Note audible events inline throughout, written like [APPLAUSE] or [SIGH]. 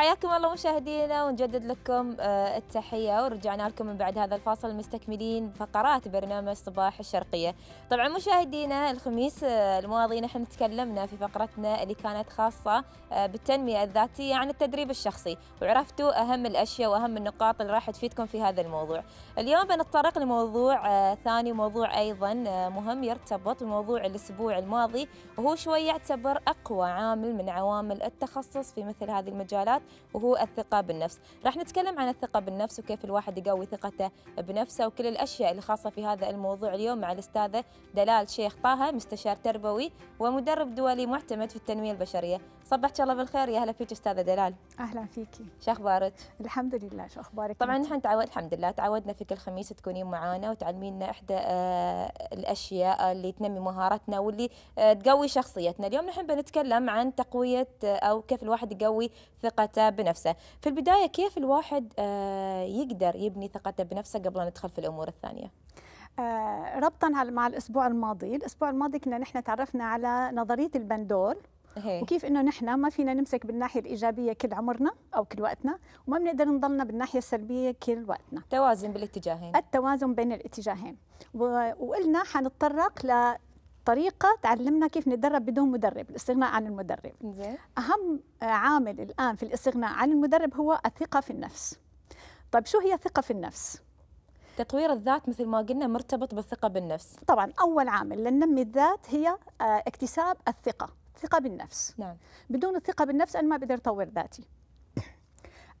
حياكم الله مشاهدينا ونجدد لكم آه، التحية ورجعنا لكم من بعد هذا الفاصل مستكملين فقرات برنامج صباح الشرقية طبعا مشاهدينا الخميس آه، الماضي نحن تكلمنا في فقرتنا اللي كانت خاصة آه، بالتنمية الذاتية عن التدريب الشخصي وعرفتوا أهم الأشياء وأهم النقاط اللي راح تفيدكم في هذا الموضوع اليوم بنتطرق لموضوع ثاني موضوع أيضا مهم يرتبط بموضوع الأسبوع الماضي وهو شوي يعتبر أقوى عامل من عوامل التخصص في مثل هذه المجالات وهو الثقة بالنفس راح نتكلم عن الثقة بالنفس وكيف الواحد يقوي ثقته بنفسه وكل الأشياء اللي خاصة في هذا الموضوع اليوم مع الأستاذة دلال شيخ طه مستشار تربوي ومدرب دولي معتمد في التنمية البشرية صبحت الله بالخير يا هلا فيك استاذه دلال اهلا فيكي شو اخبارك الحمد لله شو اخبارك طبعا نحن تعود الحمد لله تعودنا في كل خميس تكونين معانا وتعلمينا احدى آه، الاشياء اللي تنمي مهاراتنا واللي آه، تقوي شخصيتنا اليوم نحن بنتكلم عن تقويه آه، او كيف الواحد يقوي ثقته بنفسه في البدايه كيف الواحد يقدر يبني ثقته بنفسه قبل أن ندخل في الامور الثانيه ربطا مع الاسبوع الماضي الاسبوع الماضي كنا نحن تعرفنا على نظريه البندول هي. إيه. وكيف انه نحن ما فينا نمسك بالناحيه الايجابيه كل عمرنا او كل وقتنا وما بنقدر نضلنا بالناحيه السلبيه كل وقتنا توازن بالاتجاهين التوازن بين الاتجاهين وقلنا حنتطرق ل طريقة تعلمنا كيف نتدرب بدون مدرب، الاستغناء عن المدرب. زي. أهم عامل الآن في الاستغناء عن المدرب هو الثقة في النفس. طيب شو هي الثقة في النفس؟ تطوير الذات مثل ما قلنا مرتبط بالثقه بالنفس طبعا اول عامل لننمي الذات هي آه، اكتساب الثقه الثقه بالنفس نعم بدون الثقه بالنفس انا ما بقدر اطور ذاتي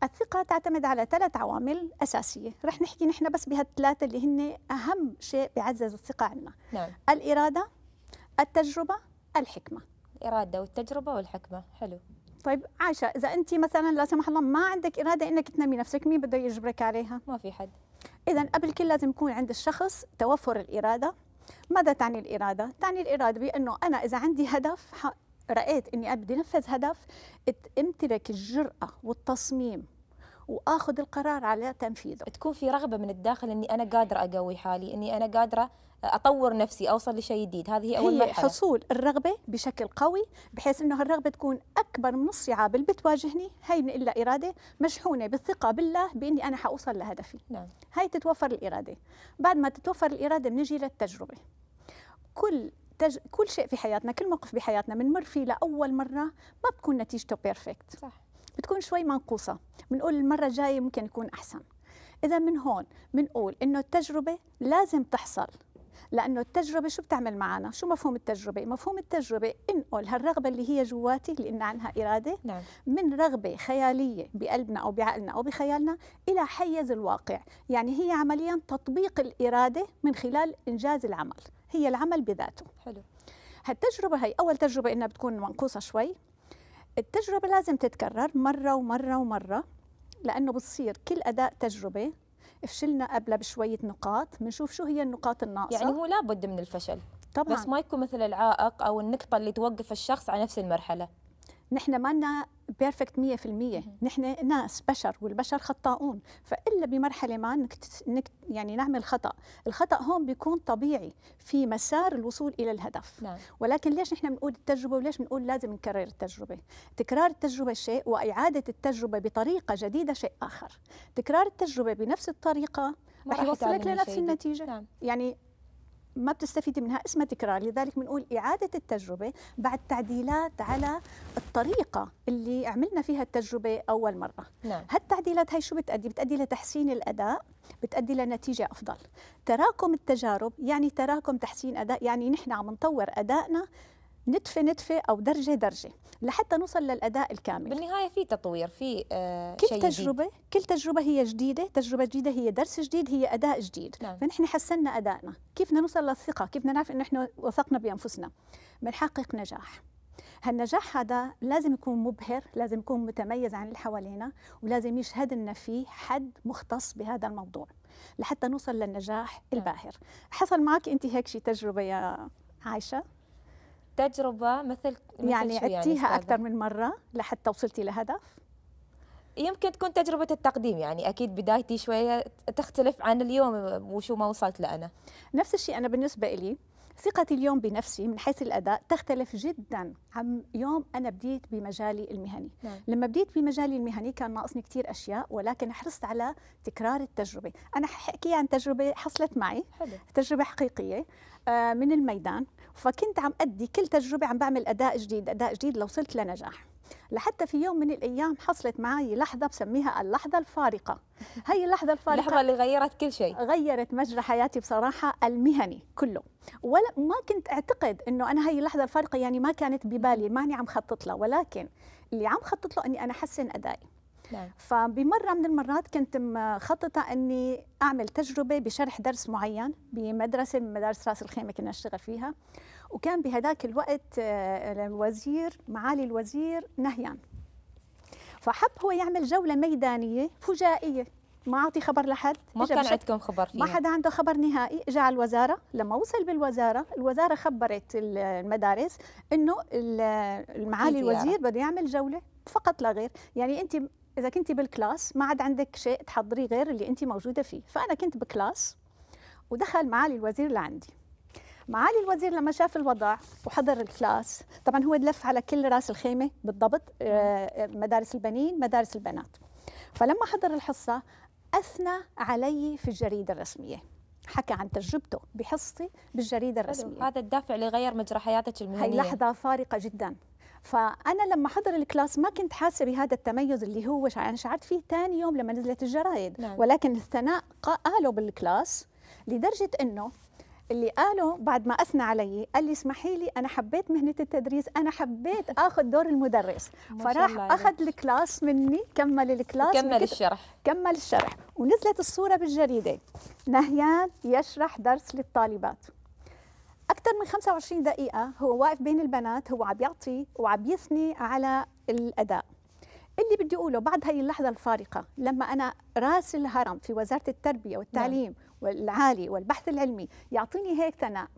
الثقة تعتمد على ثلاث عوامل أساسية رح نحكي نحن بس بهالثلاثة اللي هن أهم شيء بيعزز الثقة عندنا نعم. الإرادة التجربة الحكمة الإرادة والتجربة والحكمة حلو طيب عايشة إذا أنت مثلا لا سمح الله ما عندك إرادة إنك تنمي نفسك مين بده يجبرك عليها ما في حد إذا قبل كل لازم يكون عند الشخص توفر الإرادة ماذا تعني الإرادة؟ تعني الإرادة بأنه أنا إذا عندي هدف رأيت أني أبدي نفذ هدف امتلك الجرأة والتصميم وآخذ القرار على تنفيذه تكون في رغبة من الداخل أني أنا قادرة أقوي حالي أني أنا قادرة اطور نفسي اوصل لشيء جديد هذه هي اول هي مرحله حصول الرغبه بشكل قوي بحيث انه الرغبه تكون اكبر من الصعاب اللي بتواجهني هي من الا اراده مشحونه بالثقه بالله باني انا حاوصل لهدفي نعم. هاي تتوفر الاراده بعد ما تتوفر الاراده بنجي للتجربه كل تج... كل شيء في حياتنا كل موقف بحياتنا بنمر فيه لاول مره ما بتكون نتيجته بيرفكت صح بتكون شوي منقوصه بنقول المره الجايه ممكن يكون احسن اذا من هون بنقول انه التجربه لازم تحصل لانه التجربه شو بتعمل معنا شو مفهوم التجربه مفهوم التجربه انقل هالرغبه اللي هي جواتي اللي إن عنها اراده نعم. من رغبه خياليه بقلبنا او بعقلنا او بخيالنا الى حيز الواقع يعني هي عمليا تطبيق الاراده من خلال انجاز العمل هي العمل بذاته حلو هالتجربه هي اول تجربه انها بتكون منقوصه شوي التجربه لازم تتكرر مره ومره ومره لانه بتصير كل اداء تجربه فشلنا قبلها بشويه نقاط بنشوف شو هي النقاط الناقصه يعني هو لابد من الفشل طبعا بس ما يكون مثل العائق او النقطه اللي توقف الشخص على نفس المرحله نحن ما بيرفكت 100% نحن ناس بشر والبشر خطاؤون فالا بمرحله ما نكت نكت يعني نعمل خطا الخطا هون بيكون طبيعي في مسار الوصول الى الهدف نعم. ولكن ليش نحن بنقول التجربه وليش بنقول لازم نكرر التجربه تكرار التجربه شيء واعاده التجربه بطريقه جديده شيء اخر تكرار التجربه بنفس الطريقه رح يوصلك لنفس النتيجه نعم. يعني ما بتستفيدي منها اسمها تكرار لذلك بنقول إعادة التجربة بعد تعديلات على الطريقة اللي عملنا فيها التجربة أول مرة نعم. هالتعديلات هي شو بتأدي؟ بتأدي لتحسين الأداء بتأدي لنتيجة أفضل تراكم التجارب يعني تراكم تحسين أداء يعني نحن عم نطور أدائنا نتفه نتفه او درجه درجه لحتى نوصل للاداء الكامل بالنهايه في تطوير في آه كل شيء تجربه جديد. كل تجربه هي جديده تجربه جديده هي درس جديد هي اداء جديد نعم. فنحن حسنا ادائنا كيف بدنا نوصل للثقه كيف بدنا نعرف انه نحن وثقنا بانفسنا بنحقق نجاح هالنجاح هذا لازم يكون مبهر لازم يكون متميز عن اللي حوالينا ولازم يشهد لنا فيه حد مختص بهذا الموضوع لحتى نوصل للنجاح نعم. الباهر حصل معك انت هيك شي تجربه يا عايشه تجربه مثل, مثل يعني عدتيها اكثر من مره لحتى وصلتي لهدف يمكن تكون تجربة التقديم يعني أكيد بدايتي شوية تختلف عن اليوم وشو ما وصلت لأنا نفس الشيء أنا بالنسبة إلي ثقتي اليوم بنفسي من حيث الأداء تختلف جدا عن يوم أنا بديت بمجالي المهني نعم. لما بديت بمجالي المهني كان ناقصني كثير أشياء ولكن حرصت على تكرار التجربة أنا حكي عن تجربة حصلت معي حلو. تجربة حقيقية آه، من الميدان فكنت عم أدي كل تجربة عم بعمل أداء جديد أداء جديد لوصلت لنجاح لحتى في يوم من الايام حصلت معي لحظه بسميها اللحظه الفارقه هي اللحظه الفارقه اللحظه اللي غيرت كل شيء غيرت مجرى حياتي بصراحه المهني كله ولا ما كنت اعتقد انه انا هي اللحظه الفارقه يعني ما كانت ببالي ماني عم خطط لها ولكن اللي عم خطط له اني انا احسن ادائي نعم. فبمرة من المرات كنت مخططة أني أعمل تجربة بشرح درس معين بمدرسة من مدارس راس الخيمة كنا نشتغل فيها وكان بهذاك الوقت آه، الوزير معالي الوزير نهيان فحب هو يعمل جولة ميدانية فجائية ما أعطي خبر لحد ما كان عندكم خبر فيها. ما حدا عنده خبر نهائي اجى على الوزارة لما وصل بالوزارة الوزارة خبرت المدارس إنه معالي الوزير بده يعمل جولة فقط لا غير يعني أنت إذا كنت بالكلاس ما عاد عندك شيء تحضريه غير اللي أنت موجودة فيه فأنا كنت بكلاس ودخل معالي الوزير لعندي معالي الوزير لما شاف الوضع وحضر الكلاس طبعا هو لف على كل راس الخيمه بالضبط آه، آه، مدارس البنين مدارس البنات فلما حضر الحصه اثنى علي في الجريده الرسميه حكى عن تجربته بحصتي بالجريده الرسميه هذا الدافع اللي غير مجرى حياتك المهنيه هي لحظه فارقه جدا فانا لما حضر الكلاس ما كنت حاسه بهذا التميز اللي هو انا يعني شعرت فيه ثاني يوم لما نزلت الجرايد نعم. ولكن الثناء قالوا بالكلاس لدرجه انه اللي قاله بعد ما اثنى علي قال لي اسمحي لي انا حبيت مهنه التدريس انا حبيت اخذ دور المدرس فراح اخذ الكلاس مني كمل الكلاس كمل الشرح كمل الشرح ونزلت الصوره بالجريده نهيان يشرح درس للطالبات اكثر من 25 دقيقه هو واقف بين البنات هو عم يعطي وعم يثني على الاداء اللي بدي اقوله بعد هاي اللحظه الفارقه لما انا راس الهرم في وزاره التربيه والتعليم نعم. والعالي والبحث العلمي يعطيني هيك ثناء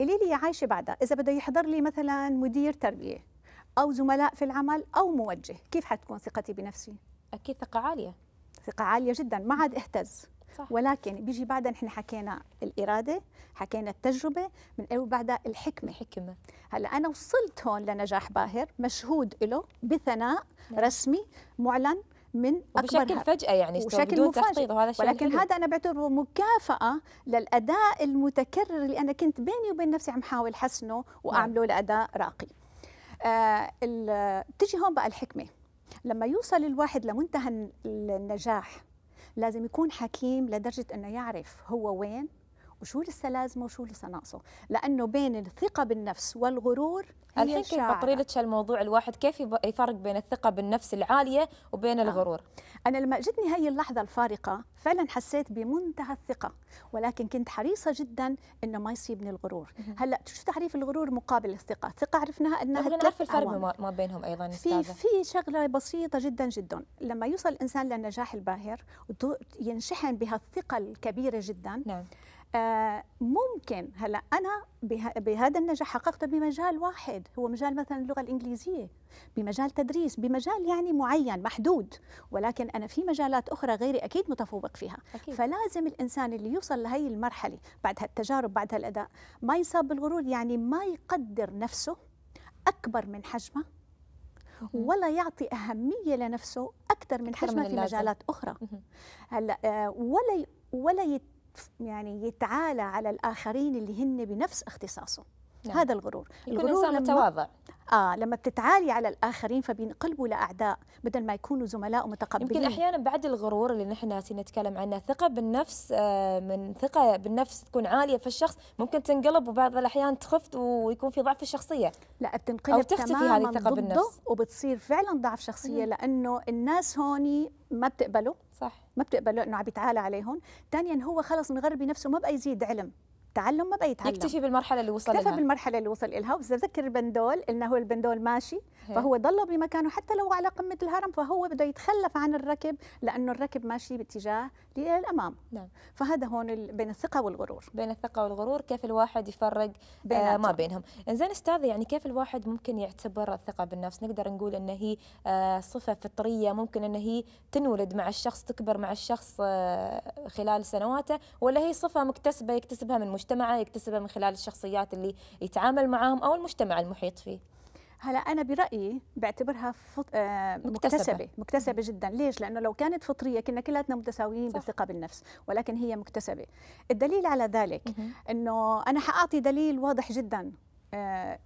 اللي لي يا عايشه بعدها اذا بده يحضر لي مثلا مدير تربيه او زملاء في العمل او موجه كيف حتكون ثقتي بنفسي اكيد ثقه عاليه ثقه عاليه جدا ما عاد اهتز صح. ولكن بيجي بعدها نحن حكينا الاراده حكينا التجربه من بعدها الحكمه حكمه هلا انا وصلت هون لنجاح باهر مشهود له بثناء نعم. رسمي معلن من اكبر بشكل فجاه يعني بشكل مفاجئ وهذا الشيء ولكن هذا انا بعتبره مكافاه للاداء المتكرر اللي انا كنت بيني وبين نفسي عم حاول حسنه واعمله نعم. لاداء راقي آه بتجي هون بقى الحكمه لما يوصل الواحد لمنتهى النجاح لازم يكون حكيم لدرجه انه يعرف هو وين وشو لسه لازمه وشو لسه ناقصه لانه بين الثقه بالنفس والغرور الحين كيف بطريلك الموضوع الواحد كيف يفرق بين الثقه بالنفس العاليه وبين آه. الغرور انا لما جتني هي اللحظه الفارقه فعلا حسيت بمنتهى الثقه ولكن كنت حريصه جدا انه ما يصيبني الغرور هلا شو تعريف الغرور مقابل الثقه الثقه عرفناها انها طيب، نعرف الفرق ما بينهم ايضا في في شغله بسيطه جدا جدا لما يوصل الانسان للنجاح الباهر ينشحن بهالثقه الكبيره جدا نعم. آه، ممكن هلا انا بهذا النجاح حققته بمجال واحد هو مجال مثلا اللغه الانجليزيه بمجال تدريس بمجال يعني معين محدود ولكن انا في مجالات اخرى غيري اكيد متفوق فيها أكيد. فلازم الانسان اللي يوصل لهي المرحله بعد هالتجارب بعد هالاداء ما يصاب بالغرور يعني ما يقدر نفسه اكبر من حجمه ولا يعطي اهميه لنفسه اكثر من حجمه من في مجالات اخرى هلا آه، ولا ولا يت يعني يتعالى على الآخرين اللي هن بنفس اختصاصه نعم. هذا الغرور يكون الغرور إنسان متواضع آه لما بتتعالي على الآخرين فبينقلبوا لأعداء بدل ما يكونوا زملاء ومتقبلين يمكن أحيانا بعد الغرور اللي نحن نتكلم عنه ثقة بالنفس آه، من ثقة بالنفس تكون عالية في الشخص ممكن تنقلب وبعض الأحيان تخف ويكون في ضعف الشخصية لا بتنقلب أو تختفي هذه الثقة بالنفس وبتصير فعلا ضعف شخصية مم. لأنه الناس هوني ما بتقبله صح ما بتقبله انه عم يتعالى عليهم ثانيا هو خلص مغربي نفسه ما بقى يزيد علم التعلم ما بقى يتعلم يكتفي بالمرحله اللي وصل اكتفى بالمرحله اللي وصل لها وتذكر البندول انه هو البندول ماشي هي. فهو ضل بمكانه حتى لو على قمه الهرم فهو بده يتخلف عن الركب لانه الركب ماشي باتجاه الى الامام نعم. فهذا هون بين الثقه والغرور بين الثقه والغرور كيف الواحد يفرق بين آه ما بينهم زين استاذ يعني كيف الواحد ممكن يعتبر الثقه بالنفس نقدر نقول ان هي آه صفه فطريه ممكن ان هي تنولد مع الشخص تكبر مع الشخص آه خلال سنواته ولا هي صفه مكتسبه يكتسبها من مجتمعه يكتسبها من خلال الشخصيات اللي يتعامل معاهم او المجتمع المحيط فيه هلا انا برايي بعتبرها فط... آه مكتسبه مكتسبه, مكتسبة جدا ليش لانه لو كانت فطريه كنا كلاتنا متساويين بالثقه بالنفس ولكن هي مكتسبه الدليل على ذلك انه انا حاعطي دليل واضح جدا آه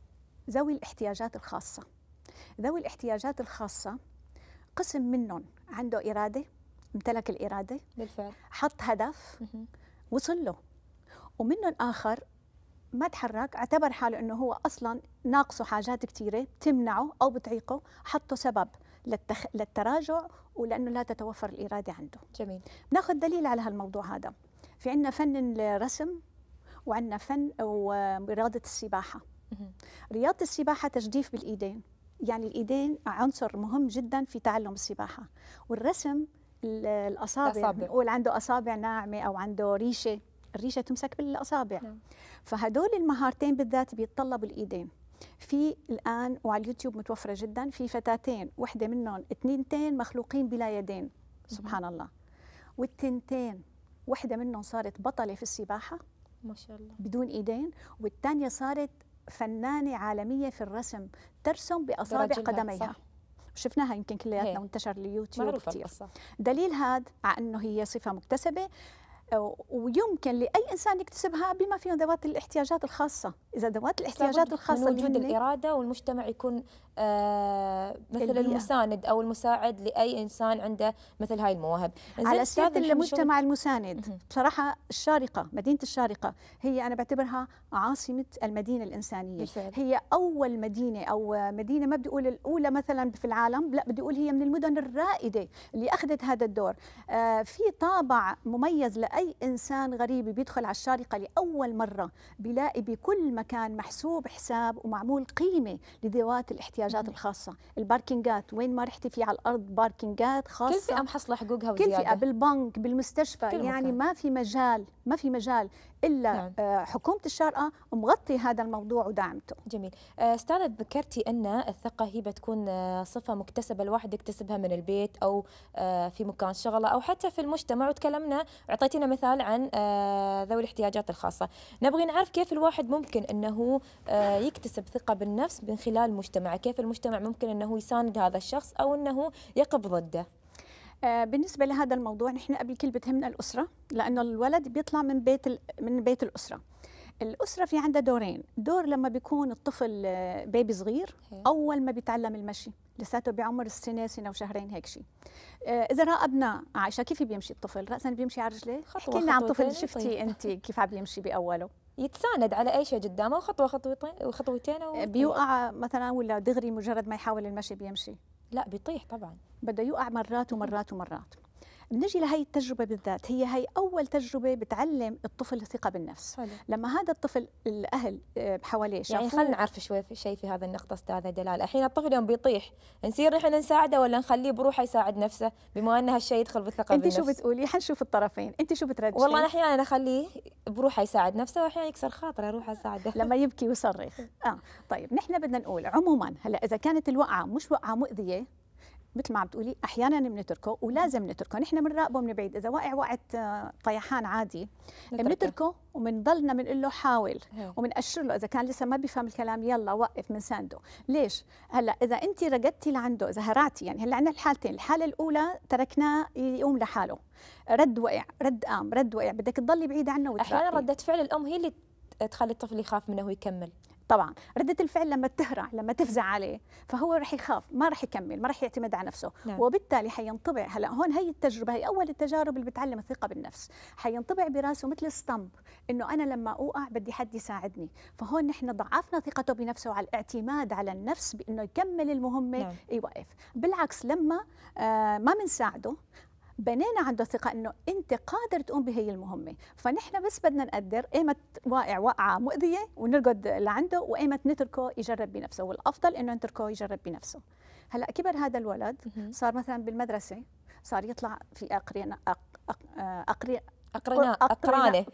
ذوي الاحتياجات الخاصه ذوي الاحتياجات الخاصه قسم منهم عنده اراده امتلك الاراده بالفعل حط هدف وصل له ومنهم اخر ما تحرك اعتبر حاله انه هو اصلا ناقصه حاجات كثيره بتمنعه او بتعيقه حطه سبب للتخ... للتراجع ولانه لا تتوفر الاراده عنده جميل بناخذ دليل على هالموضوع هذا في عندنا فن الرسم وعندنا فن ورياضه السباحه رياضه السباحه تجديف بالايدين يعني الايدين عنصر مهم جدا في تعلم السباحه والرسم الاصابع بنقول عنده اصابع ناعمه او عنده ريشه الريشه تمسك بالاصابع نعم. فهدول المهارتين بالذات بيتطلبوا الايدين في الان وعلى اليوتيوب متوفره جدا في فتاتين وحده منهم اثنينتين مخلوقين بلا يدين سبحان الله والتنتين وحده منهم صارت بطله في السباحه ما شاء الله بدون ايدين والثانيه صارت فنانه عالميه في الرسم ترسم باصابع قدميها صح. شفناها يمكن كلياتنا وانتشر اليوتيوب كثير دليل هذا على انه هي صفه مكتسبه ويمكن لاي انسان يكتسبها بما فيه ذوات الاحتياجات الخاصه اذا ذوات الاحتياجات الخاصه وجود الاراده والمجتمع يكون آه، مثل كلية. المساند او المساعد لاي انسان عنده مثل هاي المواهب على اساس المجتمع المساند بصراحه الشارقه مدينه الشارقه هي انا بعتبرها عاصمه المدينه الانسانيه بالفعل. هي اول مدينه او مدينه ما بدي اقول الاولى مثلا في العالم لا بدي اقول هي من المدن الرائده اللي اخذت هذا الدور آه، في طابع مميز لاي انسان غريب بيدخل على الشارقه لاول مره بيلاقي بكل مكان محسوب حساب ومعمول قيمه لذوات الاحتياجات الدراجات الخاصه الباركينجات وين ما رحتي في على الارض باركينجات خاصه كل فئه محصله حقوقها وزياده كل فئه بالبنك بالمستشفى كل يعني مكان. ما في مجال ما في مجال الا نعم. آه، حكومه الشارقه مغطي هذا الموضوع ودعمته جميل آه، استاذه ذكرتي ان الثقه هي بتكون آه، صفه مكتسبه الواحد يكتسبها من البيت او في مكان شغله او حتى في المجتمع وتكلمنا اعطيتينا مثال عن ذوي الاحتياجات الخاصه نبغي نعرف كيف الواحد ممكن انه يكتسب ثقه بالنفس من خلال مجتمعه كيف المجتمع ممكن انه يساند هذا الشخص او انه يقف ضده آه، بالنسبه لهذا الموضوع نحن قبل كل بتهمنا الاسره لانه الولد بيطلع من بيت من بيت الاسره الاسره في عندها دورين دور لما بيكون الطفل بيبي آه، صغير اول ما بيتعلم المشي لساته بعمر السنه سنه وشهرين هيك شيء آه، اذا راقبنا عائشه كيف بيمشي الطفل راسا بيمشي على رجليه احكي لنا عن طفل شفتي طيب. انت كيف عم بيمشي باوله يتساند على اي شيء قدامه خطوه خطوتين وخطوتين بيوقع مثلا ولا دغري مجرد ما يحاول المشي بيمشي لا بيطيح طبعا بده يقع مرات ومرات ومرات بنجي لهي التجربه بالذات هي هي اول تجربه بتعلم الطفل الثقه بالنفس حلو. لما هذا الطفل الاهل آه، حواليه يعني خلينا نعرف شوي في شيء في هذا النقطه استاذه دلال الحين الطفل يوم بيطيح نصير احنا نساعده ولا نخليه بروحه يساعد نفسه بما ان هالشيء يدخل بالثقه انت بالنفس انت شو بتقولي حنشوف الطرفين انت شو بترجحي والله انا احيانا اخليه بروحه يساعد نفسه واحيانا يكسر خاطره اروح اساعده لما يبكي [LAUGHS] ويصرخ اه طيب نحن بدنا نقول عموما هلا اذا كانت الوقعه مش وقعه مؤذيه مثل ما عم تقولي احيانا بنتركه ولازم نتركه نحن بنراقبه من بعيد اذا واقع وقعت آه، طيحان عادي بنتركه وبنضلنا بنقول له حاول وبنأشر له اذا كان لسه ما بيفهم الكلام يلا وقف من سانده ليش هلا اذا انت رقدتي لعنده اذا هرعتي يعني هلا عندنا الحالتين الحاله الاولى تركناه يقوم لحاله رد وقع رد قام رد وقع بدك تضلي بعيد عنه وتراقبي. احيانا رده فعل الام هي اللي تخلي الطفل يخاف منه ويكمل طبعا ردة الفعل لما تهرع لما تفزع عليه فهو رح يخاف ما رح يكمل ما رح يعتمد على نفسه نعم. وبالتالي حينطبع هلا هون هي التجربة هي أول التجارب اللي بتعلم الثقة بالنفس حينطبع براسه مثل ستامب إنه أنا لما أوقع بدي حد يساعدني فهون نحن ضعفنا ثقته بنفسه على الاعتماد على النفس بإنه يكمل المهمة نعم. يوقف بالعكس لما آه ما بنساعده بنينا عنده ثقه انه انت قادر تقوم بهي المهمه فنحن بس بدنا نقدر ايمت واقع وقعه مؤذيه ونرقد لعنده وايمت نتركه يجرب بنفسه والافضل انه نتركه يجرب بنفسه هلا كبر هذا الولد صار مثلا بالمدرسه صار يطلع في اقرن اقرن أقرناء أقرانه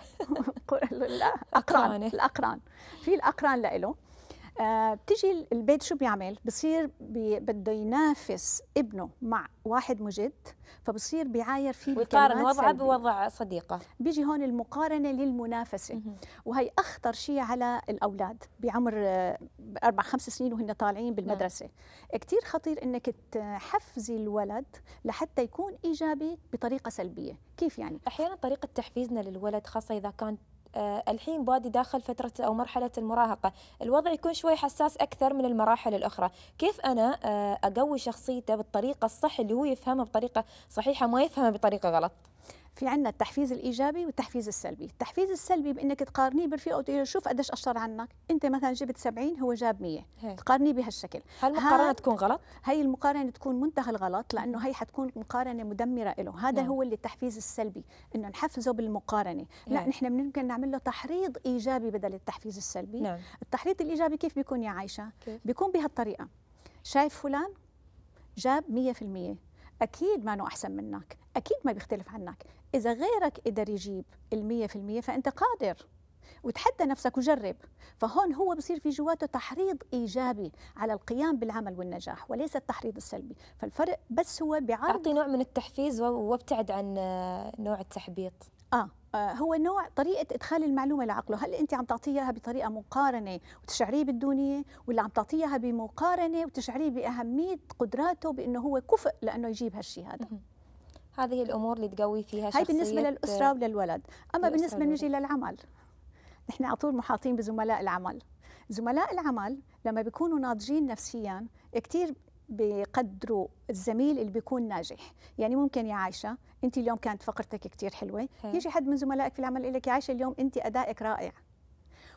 [LAUGHS] لا أقران الأقران في الأقران لإله آه، بتيجي البيت شو بيعمل بصير بي بده ينافس ابنه مع واحد مجد فبصير بيعاير فيه ويقارن وضعه بوضع صديقه بيجي هون المقارنه للمنافسه وهي اخطر شيء على الاولاد بعمر آه، اربع خمس سنين وهن طالعين بالمدرسه نعم. كثير خطير انك تحفزي الولد لحتى يكون ايجابي بطريقه سلبيه كيف يعني احيانا طريقه تحفيزنا للولد خاصه اذا كان آه، الحين بادي داخل فترة أو مرحلة المراهقة الوضع يكون شوي حساس أكثر من المراحل الأخرى كيف أنا آه، أقوي شخصيته بالطريقة الصح اللي هو يفهمها بطريقة صحيحة ما يفهمها بطريقة غلط في عندنا التحفيز الايجابي والتحفيز السلبي، التحفيز السلبي بانك تقارنيه بالفئه وتقول له شوف قديش اشطر عنك، انت مثلا جبت 70 هو جاب 100 تقارنيه بهالشكل هل المقارنه تكون غلط؟ هي المقارنه تكون منتهى الغلط لانه هي حتكون مقارنه مدمره له، هذا نعم. هو اللي التحفيز السلبي انه نحفزه بالمقارنه، لا نعم. نحن ممكن نعمل له تحريض ايجابي بدل التحفيز السلبي، هي. نعم. التحريض الايجابي كيف بيكون يا عايشه؟ كيف؟ بيكون بهالطريقه شايف فلان جاب 100% اكيد ما أحسن منك اكيد ما بيختلف عنك إذا غيرك قدر يجيب المية في المية فأنت قادر وتحدى نفسك وجرب فهون هو بصير في جواته تحريض إيجابي على القيام بالعمل والنجاح وليس التحريض السلبي فالفرق بس هو بعرض أعطي نوع من التحفيز وابتعد عن آه، نوع التحبيط آه،, آه هو نوع طريقة إدخال المعلومة لعقله هل أنت عم تعطيها بطريقة مقارنة وتشعريه بالدونية ولا عم تعطيها بمقارنة وتشعريه بأهمية قدراته بأنه هو كفء لأنه يجيب هالشيء هذا هذه الامور اللي تقوي فيها شخصيه هاي بالنسبه للاسره وللولد اما بالنسبه نجي للعمل نحن على طول محاطين بزملاء العمل زملاء العمل لما بيكونوا ناضجين نفسيا كثير بقدروا الزميل اللي بيكون ناجح يعني ممكن يا عايشة أنت اليوم كانت فقرتك كتير حلوة هي. يجي حد من زملائك في العمل يقول لك يا عايشة اليوم أنت أدائك رائع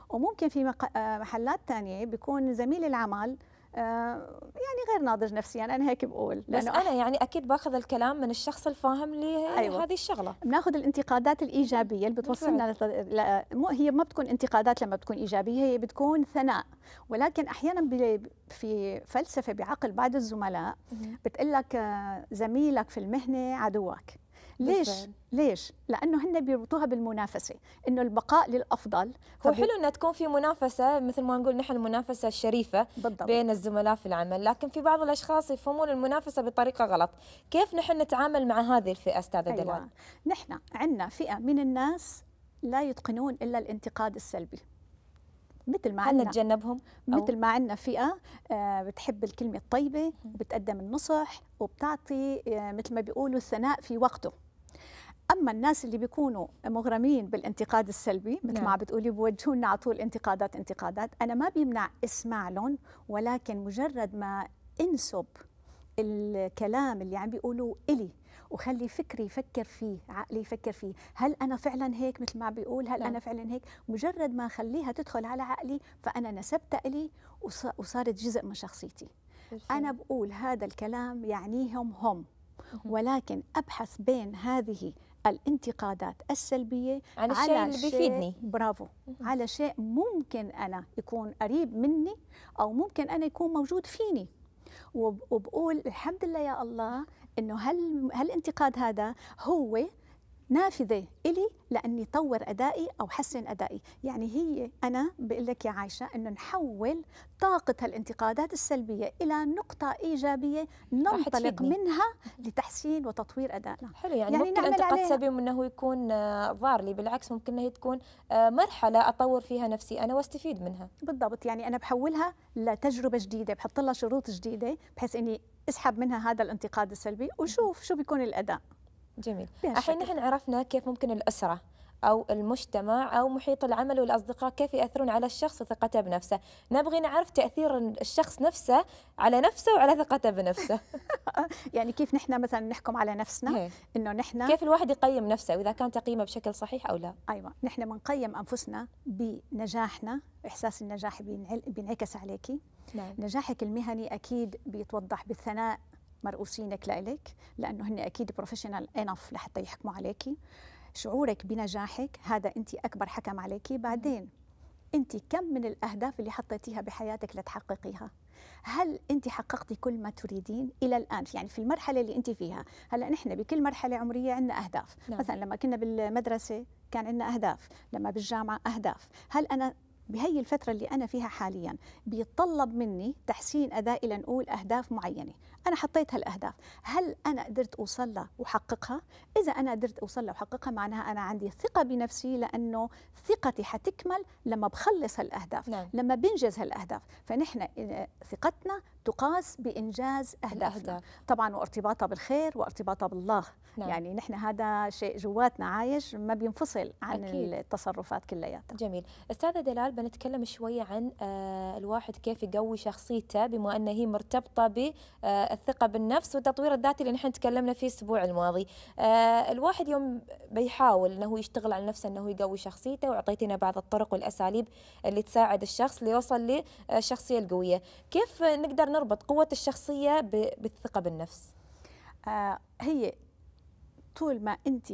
وممكن في آه، محلات تانية بيكون زميل العمل آه، يعني غير ناضج نفسيا يعني انا هيك بقول بس انا يعني اكيد باخذ الكلام من الشخص الفاهم لي أيوة. هذه الشغله بناخذ الانتقادات الايجابيه اللي بتوصلنا ل... مو هي ما بتكون انتقادات لما بتكون ايجابيه هي بتكون ثناء ولكن احيانا في فلسفه بعقل بعض الزملاء بتقول لك آه، زميلك في المهنه عدوك ليش ليش لانه هن بيربطوها بالمنافسه انه البقاء للافضل هو حلو انه تكون في منافسه مثل ما نقول نحن المنافسه الشريفه بالضبط. بين الزملاء في العمل لكن في بعض الاشخاص يفهمون المنافسه بطريقه غلط كيف نحن نتعامل مع هذه الفئه استاذه أيوة. دلال؟ أيوة. نحن عندنا فئه من الناس لا يتقنون الا الانتقاد السلبي مثل ما عندنا نتجنبهم مثل ما عندنا فئه آه، بتحب الكلمه الطيبه وبتقدم النصح وبتعطي آه، مثل ما بيقولوا الثناء في وقته اما الناس اللي بيكونوا مغرمين بالانتقاد السلبي مثل نعم. ما بتقولي بوجهوا لنا على طول انتقادات انتقادات انا ما بيمنع اسمع لهم ولكن مجرد ما انسب الكلام اللي عم بيقولوه الي وخلي فكري يفكر فيه عقلي يفكر فيه هل أنا فعلا هيك مثل ما بيقول هل نعم. أنا فعلا هيك مجرد ما خليها تدخل على عقلي فأنا نسبتها إلي وصارت جزء من شخصيتي بالفعل. أنا بقول هذا الكلام يعنيهم هم ولكن أبحث بين هذه الانتقادات السلبية عن الشيء على اللي بيفيدني برافو على شيء ممكن أنا يكون قريب مني أو ممكن أنا يكون موجود فيني وبقول الحمد لله يا الله انه هل هالانتقاد هذا هو نافذه الي لاني طور ادائي او حسن ادائي يعني هي انا بقول لك يا عايشه انه نحول طاقه هالانتقادات السلبيه الى نقطه ايجابيه ننطلق منها لتحسين وتطوير ادائنا حلو يعني, يعني ممكن انتقاد سلبي انه يكون آه، ضار لي بالعكس ممكن هي تكون آه، مرحله اطور فيها نفسي انا واستفيد منها بالضبط يعني انا بحولها لتجربه جديده بحط لها شروط جديده بحيث اني اسحب منها هذا الانتقاد السلبي وشوف شو بيكون الاداء جميل الحين نحن عرفنا كيف ممكن الأسرة أو المجتمع أو محيط العمل والأصدقاء كيف يأثرون على الشخص وثقته بنفسه نبغي نعرف تأثير الشخص نفسه على نفسه وعلى ثقته بنفسه [LAUGHS] يعني كيف نحن مثلا نحكم على نفسنا إيه. إنه نحن كيف الواحد يقيم نفسه وإذا كان تقييمه بشكل صحيح أو لا أيوة نحن بنقيم أنفسنا بنجاحنا إحساس النجاح بينعكس عليكي نعم. نجاحك المهني أكيد بيتوضح بالثناء مرؤوسينك لإلك لأنه هن أكيد بروفيشنال انف لحتى يحكموا عليكي شعورك بنجاحك هذا أنت أكبر حكم عليكي بعدين أنت كم من الأهداف اللي حطيتيها بحياتك لتحققيها هل انت حققتي كل ما تريدين الى الان يعني في المرحله اللي انت فيها هلا نحن بكل مرحله عمريه عندنا اهداف نعم. مثلا لما كنا بالمدرسه كان عندنا اهداف لما بالجامعه اهداف هل انا بهي الفترة اللي أنا فيها حاليا بيتطلب مني تحسين أدائي لنقول أهداف معينة أنا حطيت هالأهداف هل أنا قدرت أوصل لها وحققها؟ إذا أنا قدرت أوصل لها وحققها معناها أنا عندي ثقة بنفسي لأنه ثقتي حتكمل لما بخلص هالأهداف نعم. لما بنجز هالأهداف فنحن آه، ثقتنا تقاس بإنجاز أهدافنا الأهداف. طبعا وارتباطها بالخير وارتباطها بالله نعم. يعني نحن هذا شيء جواتنا عايش ما بينفصل عن أكيد. التصرفات كلياتها جميل أستاذة دلال بنتكلم شوي عن آه، الواحد كيف يقوي شخصيته بما أن هي مرتبطة ب آه، الثقه بالنفس والتطوير الذاتي اللي نحن تكلمنا فيه الاسبوع الماضي آه، الواحد يوم بيحاول انه يشتغل على نفسه انه يقوي شخصيته واعطيتنا بعض الطرق والاساليب اللي تساعد الشخص ليوصل للشخصيه آه، القويه كيف نقدر نربط قوه الشخصيه بالثقه بالنفس آه، هي طول ما انت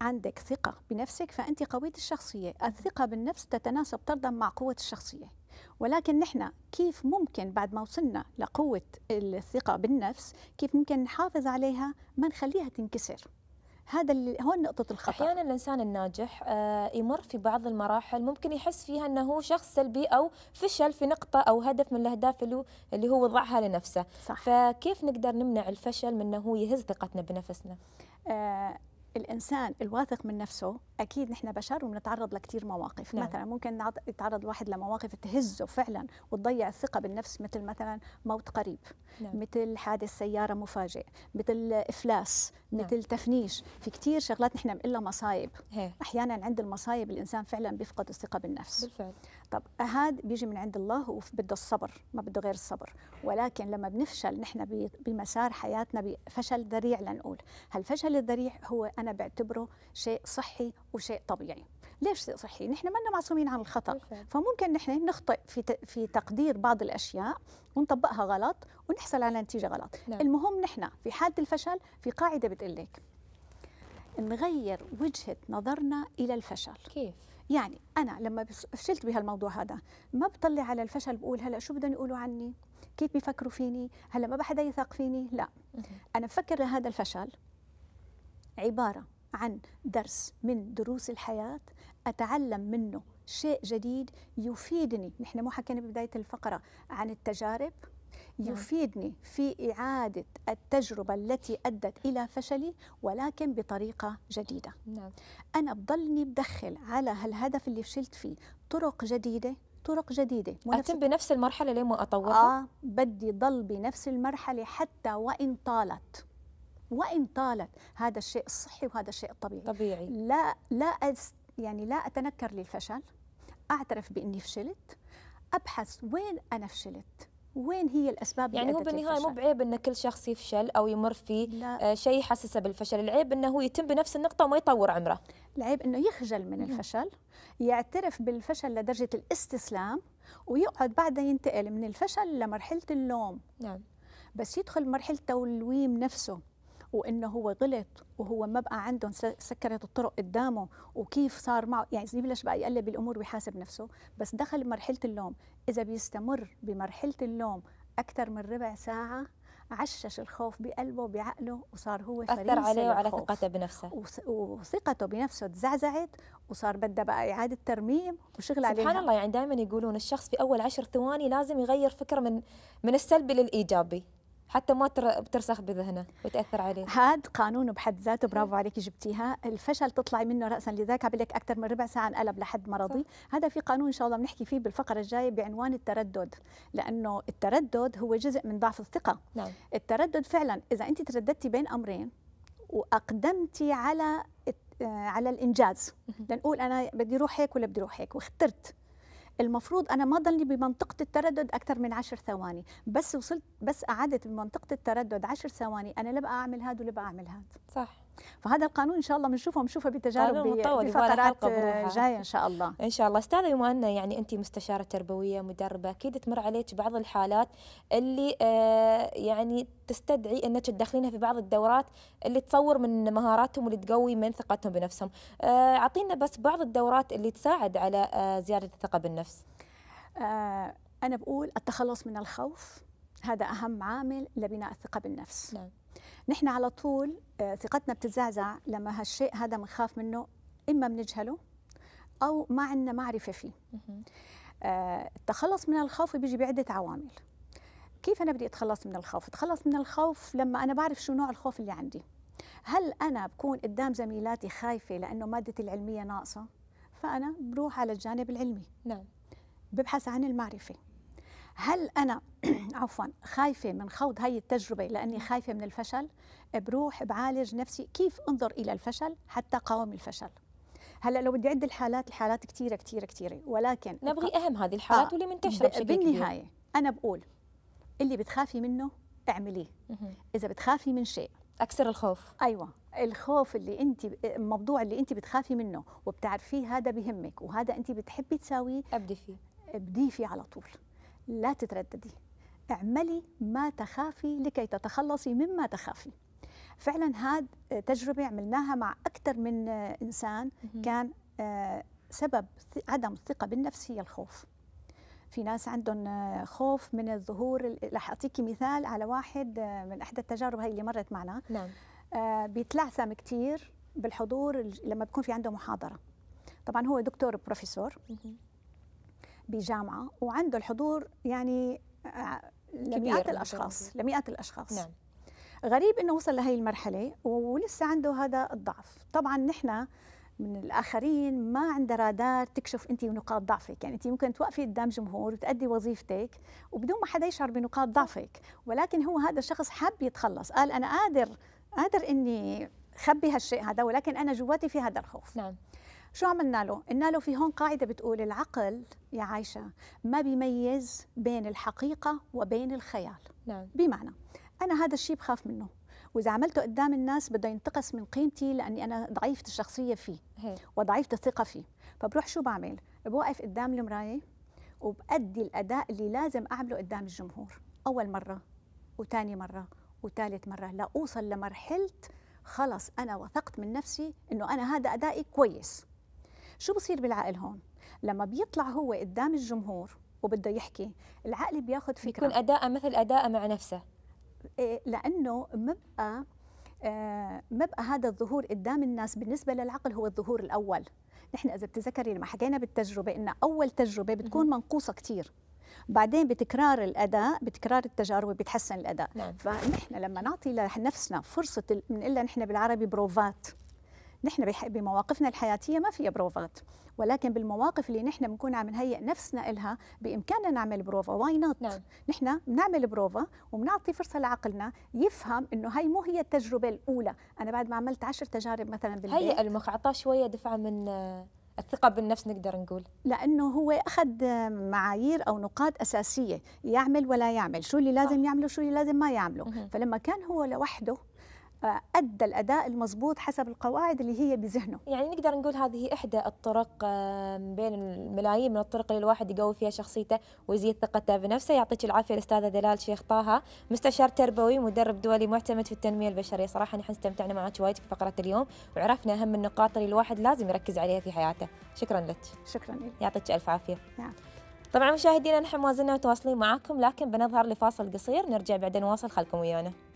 عندك ثقة بنفسك فأنت قوية الشخصية الثقة بالنفس تتناسب طردا مع قوة الشخصية ولكن نحن كيف ممكن بعد ما وصلنا لقوة الثقة بالنفس كيف ممكن نحافظ عليها ما نخليها تنكسر هذا اللي هون نقطة الخطأ أحيانا الإنسان الناجح آه، يمر في بعض المراحل ممكن يحس فيها أنه هو شخص سلبي أو فشل في نقطة أو هدف من الأهداف اللي هو وضعها لنفسه صح. فكيف نقدر نمنع الفشل من أنه يهز ثقتنا بنفسنا؟ آه، الانسان الواثق من نفسه اكيد نحن بشر وبنتعرض لكثير مواقف نعم. مثلا ممكن يتعرض الواحد لمواقف تهزه فعلا وتضيع الثقه بالنفس مثل مثلا موت قريب نعم. مثل حادث سياره مفاجئ مثل افلاس نعم. مثل تفنيش في كثير شغلات نحن بنقول مصايب هي. إيه. احيانا عند المصايب الانسان فعلا بيفقد الثقه بالنفس بالفعل طب هذا بيجي من عند الله وبده الصبر ما بده غير الصبر ولكن لما بنفشل نحن بمسار حياتنا بفشل ذريع لنقول هالفشل الذريع هو أنا بعتبره شيء صحي وشيء طبيعي ليش شيء صحي؟ نحن ما معصومين عن الخطأ يعني؟ فممكن نحن نخطئ في في تقدير بعض الأشياء ونطبقها غلط ونحصل على نتيجة غلط نعم. المهم نحن في حالة الفشل في قاعدة بتقول لك نغير وجهة نظرنا إلى الفشل كيف؟ يعني انا لما فشلت بهالموضوع هذا ما بطلع على الفشل بقول هلا شو بدهم يقولوا عني كيف بيفكروا فيني هلا ما بحدا يثق فيني لا انا بفكر هذا الفشل عباره عن درس من دروس الحياه اتعلم منه شيء جديد يفيدني نحن مو حكينا ببداية الفقرة عن التجارب نعم. يفيدني في إعادة التجربة التي أدت إلى فشلي ولكن بطريقة جديدة نعم. أنا بضلني بدخل على هالهدف اللي فشلت فيه طرق جديدة طرق جديده اتم بنفس المرحله ليه ما اطورها اه بدي ضل بنفس المرحله حتى وان طالت وان طالت هذا الشيء الصحي وهذا الشيء الطبيعي طبيعي لا لا أز يعني لا اتنكر للفشل اعترف باني فشلت ابحث وين انا فشلت وين هي الاسباب يعني هو بالنهايه مو بعيب ان كل شخص يفشل او يمر في آه شيء يحسسه بالفشل العيب انه هو يتم بنفس النقطه وما يطور عمره العيب انه يخجل من نعم. الفشل يعترف بالفشل لدرجه الاستسلام ويقعد بعدها ينتقل من الفشل لمرحله اللوم نعم بس يدخل مرحله تلويم نفسه وانه هو غلط وهو ما بقى عندهم سكرت الطرق قدامه وكيف صار معه يعني بلش بقى يقلب الامور ويحاسب نفسه بس دخل مرحله اللوم اذا بيستمر بمرحله اللوم اكثر من ربع ساعه عشش الخوف بقلبه بعقله وصار هو أثر عليه وعلى ثقته بنفسه وثقته بنفسه تزعزعت وصار بده بقى إعادة ترميم وشغل عليه سبحان الله يعني دائما يقولون الشخص في أول عشر ثواني لازم يغير فكرة من من السلبي للإيجابي حتى ما بترسخ بذهنه وتاثر عليه هاد قانون بحد ذاته برافو عليك جبتيها الفشل تطلعي منه راسا لذلك قبل لك اكثر من ربع ساعه انقلب لحد مرضي صح. هذا في قانون ان شاء الله بنحكي فيه بالفقره الجايه بعنوان التردد لانه التردد هو جزء من ضعف الثقه نعم. التردد فعلا اذا انت ترددتي بين امرين واقدمتي على آه، على الانجاز لنقول انا بدي اروح هيك ولا بدي اروح هيك واخترت المفروض انا ما ضلني بمنطقه التردد اكثر من 10 ثواني بس وصلت بس قعدت بمنطقه التردد 10 ثواني انا لا بقى اعمل هذا ولا بقى اعمل هذا صح فهذا القانون ان شاء الله بنشوفه بنشوفه بتجارب بفقرات جايه ان شاء الله ان شاء الله استاذه ان يعني انت مستشاره تربويه مدربه اكيد تمر عليك بعض الحالات اللي آه، يعني تستدعي انك تدخلينها في بعض الدورات اللي تصور من مهاراتهم واللي تقوي من ثقتهم بنفسهم آه، اعطينا بس بعض الدورات اللي تساعد على آه، زياده الثقه بالنفس انا بقول التخلص من الخوف هذا اهم عامل لبناء الثقه بالنفس نعم. نحن على طول آه، ثقتنا بتتزعزع لما هالشيء هذا بنخاف منه اما بنجهله او ما عندنا معرفه فيه آه، التخلص من الخوف بيجي بعده عوامل كيف انا بدي اتخلص من الخوف اتخلص من الخوف لما انا بعرف شو نوع الخوف اللي عندي هل انا بكون قدام زميلاتي خايفه لانه مادتي العلميه ناقصه فانا بروح على الجانب العلمي نعم ببحث عن المعرفه هل انا [CLEARS THROAT] عفوا خايفه من خوض هاي التجربه لاني خايفه من الفشل بروح بعالج نفسي كيف انظر الى الفشل حتى قاوم الفشل هلا لو بدي اعد الحالات الحالات كثيره كثيره كثيره ولكن نبغي اهم هذه الحالات آه واللي منتشره بشكل بالنهايه كبير. انا بقول اللي بتخافي منه اعمليه اذا بتخافي من شيء اكسر الخوف ايوه الخوف اللي انت الموضوع اللي انت بتخافي منه وبتعرفيه هذا بهمك وهذا انت بتحبي تساويه ابدي فيه ابدي فيه على طول لا تترددي اعملي ما تخافي لكي تتخلصي مما تخافي فعلا هذه تجربة عملناها مع أكثر من إنسان كان آه، سبب عدم الثقة بالنفس هي الخوف في ناس عندهم آه، خوف من الظهور رح أعطيكي مثال على واحد آه، من إحدى التجارب هاي اللي مرت معنا نعم. بيتلعثم كثير بالحضور لما بيكون في عنده محاضرة طبعا هو دكتور بروفيسور بجامعه وعنده الحضور يعني آه، لمئات الاشخاص لمئات الاشخاص نعم. غريب انه وصل لهي المرحله ولسه عنده هذا الضعف طبعا نحن من الاخرين ما عنده رادار تكشف انت نقاط ضعفك يعني انت ممكن توقفي قدام جمهور وتادي وظيفتك وبدون ما حدا يشعر بنقاط ضعفك ولكن هو هذا الشخص حب يتخلص قال انا قادر قادر اني خبي هالشيء هذا ولكن انا جواتي في هذا الخوف نعم شو عملنا له؟ قلنا له في هون قاعدة بتقول العقل يا عايشة ما بيميز بين الحقيقة وبين الخيال نعم. بمعنى أنا هذا الشيء بخاف منه واذا عملته قدام الناس بده ينتقص من قيمتي لاني انا ضعيفه الشخصيه فيه هي. وضعيفه الثقه فيه فبروح شو بعمل بوقف قدام المرايه وبأدي الاداء اللي لازم اعمله قدام الجمهور اول مره وثاني مره وثالث مره لاوصل لمرحله خلص انا وثقت من نفسي انه انا هذا ادائي كويس شو بصير بالعقل هون لما بيطلع هو قدام الجمهور وبده يحكي العقل بياخذ فكره بيكون اداءه مثل اداءه مع نفسه إيه، لانه مبقى آه، مبقى هذا الظهور قدام الناس بالنسبه للعقل هو الظهور الاول نحن اذا بتذكري لما حكينا بالتجربه ان اول تجربه بتكون منقوصه كثير بعدين بتكرار الاداء بتكرار التجارب بتحسن الاداء نعم. فنحن لما نعطي لنفسنا فرصه بنقول نحن بالعربي بروفات نحن بمواقفنا الحياتيه ما فيها بروفات ولكن بالمواقف اللي نحن بنكون عم نهيئ نفسنا إلها بامكاننا نعمل بروفا واي نوت نعم. نحن بنعمل بروفا وبنعطي فرصه لعقلنا يفهم انه هي مو هي التجربه الاولى انا بعد ما عملت عشر تجارب مثلا بالبيت هيئ المخ اعطاه شويه دفعه من آه، الثقة بالنفس نقدر نقول لأنه هو أخذ معايير أو نقاط أساسية يعمل ولا يعمل شو اللي لازم يعمله شو اللي لازم ما يعمله فلما كان هو لوحده ادى الاداء المضبوط حسب القواعد اللي هي بذهنه يعني نقدر نقول هذه احدى الطرق بين الملايين من الطرق اللي الواحد يقوي فيها شخصيته ويزيد ثقته بنفسه يعطيك العافيه الاستاذه دلال شيخ طه مستشار تربوي مدرب دولي معتمد في التنميه البشريه صراحه نحن استمتعنا معك وايد في فقره اليوم وعرفنا اهم النقاط اللي الواحد لازم يركز عليها في حياته شكرا لك شكرا لك يعطيك الف عافيه نعم طبعا مشاهدينا نحن ما زلنا متواصلين معاكم لكن بنظهر لفاصل قصير نرجع بعدين نواصل خلكم ويانا